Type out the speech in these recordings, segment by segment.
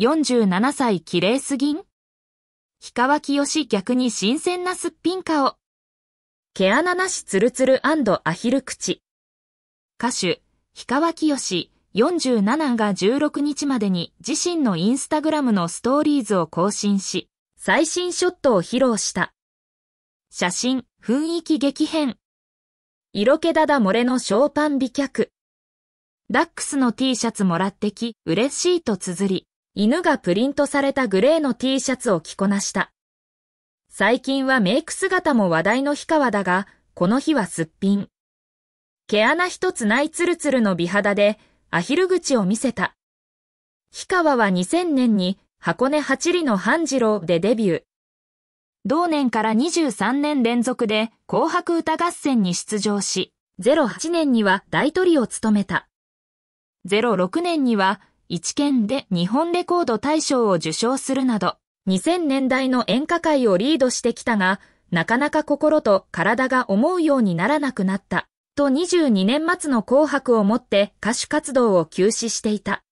47歳綺麗すぎん氷川きよし逆に新鮮なすっぴん顔。毛穴なしツルツルアヒル口。歌手、氷川きよし47が16日までに自身のインスタグラムのストーリーズを更新し、最新ショットを披露した。写真、雰囲気激変。色気だだ漏れのショーパン美脚。ダックスの T シャツもらってき、嬉しいと綴り、犬がプリントされたグレーの T シャツを着こなした。最近はメイク姿も話題の氷川だが、この日はすっぴん。毛穴一つないツルツルの美肌で、アヒル口を見せた。氷川は2000年に箱根八里の半次郎でデビュー。同年から23年連続で紅白歌合戦に出場し、08年には大トリを務めた。06年には一見で日本レコード大賞を受賞するなど、2000年代の演歌界をリードしてきたが、なかなか心と体が思うようにならなくなった。と22年末の紅白をもって歌手活動を休止していた。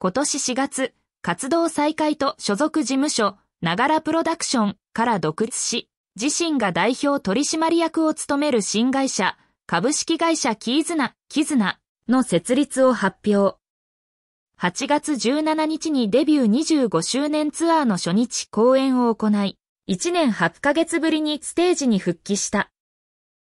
今年4月、活動再開と所属事務所、ながらプロダクションから独立し、自身が代表取締役を務める新会社、株式会社キーズナ、キズナの設立を発表。8月17日にデビュー25周年ツアーの初日公演を行い、1年8ヶ月ぶりにステージに復帰した。